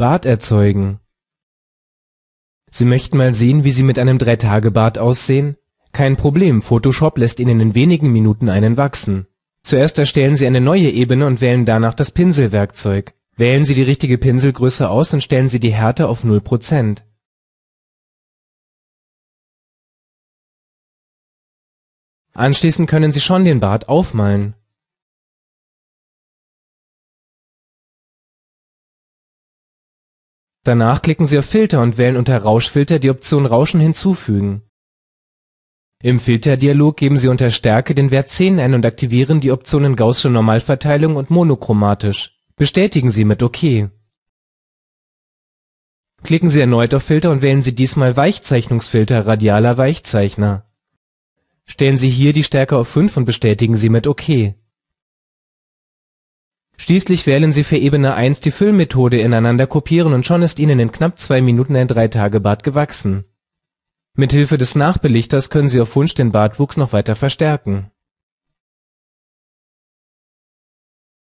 Bart erzeugen. Sie möchten mal sehen, wie Sie mit einem Drei-Tage-Bart aussehen? Kein Problem, Photoshop lässt Ihnen in wenigen Minuten einen wachsen. Zuerst erstellen Sie eine neue Ebene und wählen danach das Pinselwerkzeug. Wählen Sie die richtige Pinselgröße aus und stellen Sie die Härte auf 0 Anschließend können Sie schon den Bart aufmalen Danach klicken Sie auf Filter und wählen unter Rauschfilter die Option Rauschen hinzufügen. Im Filterdialog geben Sie unter Stärke den Wert 10 ein und aktivieren die Optionen gaußsche Normalverteilung und monochromatisch. Bestätigen Sie mit OK. Klicken Sie erneut auf Filter und wählen Sie diesmal Weichzeichnungsfilter radialer Weichzeichner. Stellen Sie hier die Stärke auf 5 und bestätigen Sie mit OK. Schließlich wählen Sie für Ebene 1 die Füllmethode Ineinander kopieren und schon ist Ihnen in knapp zwei Minuten ein Drei-Tage-Bart gewachsen. Mithilfe des Nachbelichters können Sie auf Wunsch den Bartwuchs noch weiter verstärken